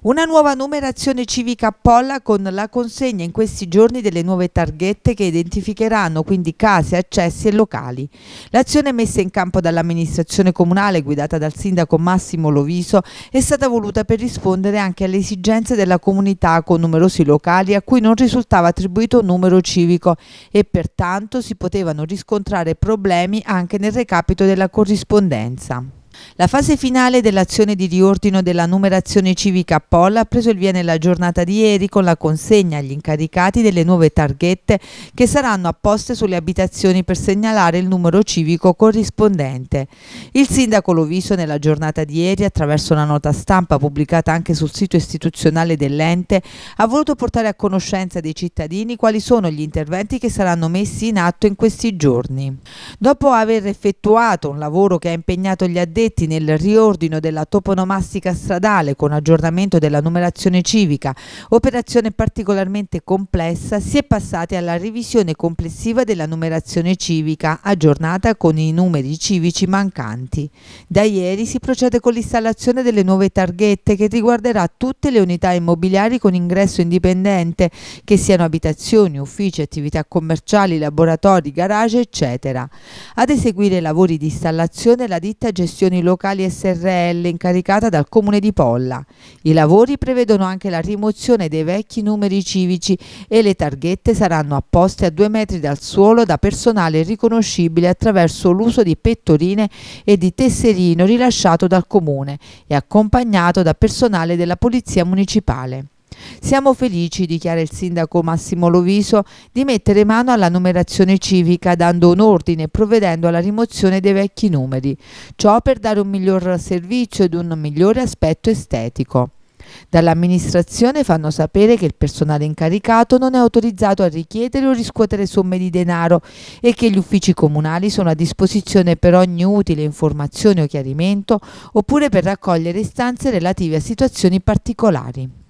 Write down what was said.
Una nuova numerazione civica appolla con la consegna in questi giorni delle nuove targhette che identificheranno quindi case, accessi e locali. L'azione messa in campo dall'amministrazione comunale guidata dal sindaco Massimo Loviso è stata voluta per rispondere anche alle esigenze della comunità con numerosi locali a cui non risultava attribuito un numero civico e pertanto si potevano riscontrare problemi anche nel recapito della corrispondenza. La fase finale dell'azione di riordino della numerazione civica a Polla ha preso il via nella giornata di ieri con la consegna agli incaricati delle nuove targhette che saranno apposte sulle abitazioni per segnalare il numero civico corrispondente. Il sindaco Loviso nella giornata di ieri, attraverso una nota stampa pubblicata anche sul sito istituzionale dell'ente, ha voluto portare a conoscenza dei cittadini quali sono gli interventi che saranno messi in atto in questi giorni. Dopo aver effettuato un lavoro che ha impegnato gli addetti Bassetti nel riordino della toponomastica stradale con aggiornamento della numerazione civica, operazione particolarmente complessa, si è passati alla revisione complessiva della numerazione civica aggiornata con i numeri civici mancanti. Da ieri si procede con l'installazione delle nuove targhette che riguarderà tutte le unità immobiliari con ingresso indipendente, che siano abitazioni, uffici, attività commerciali, laboratori, garage, eccetera. Ad eseguire i lavori di installazione la ditta gestione Relazioni Locali SRL incaricata dal Comune di Polla. I lavori prevedono anche la rimozione dei vecchi numeri civici e le targhette saranno apposte a due metri dal suolo da personale riconoscibile attraverso l'uso di pettorine e di tesserino rilasciato dal Comune e accompagnato da personale della Polizia Municipale. Siamo felici, dichiara il sindaco Massimo Loviso, di mettere mano alla numerazione civica dando un ordine e provvedendo alla rimozione dei vecchi numeri, ciò per dare un miglior servizio ed un migliore aspetto estetico. Dall'amministrazione fanno sapere che il personale incaricato non è autorizzato a richiedere o riscuotere somme di denaro e che gli uffici comunali sono a disposizione per ogni utile informazione o chiarimento oppure per raccogliere istanze relative a situazioni particolari.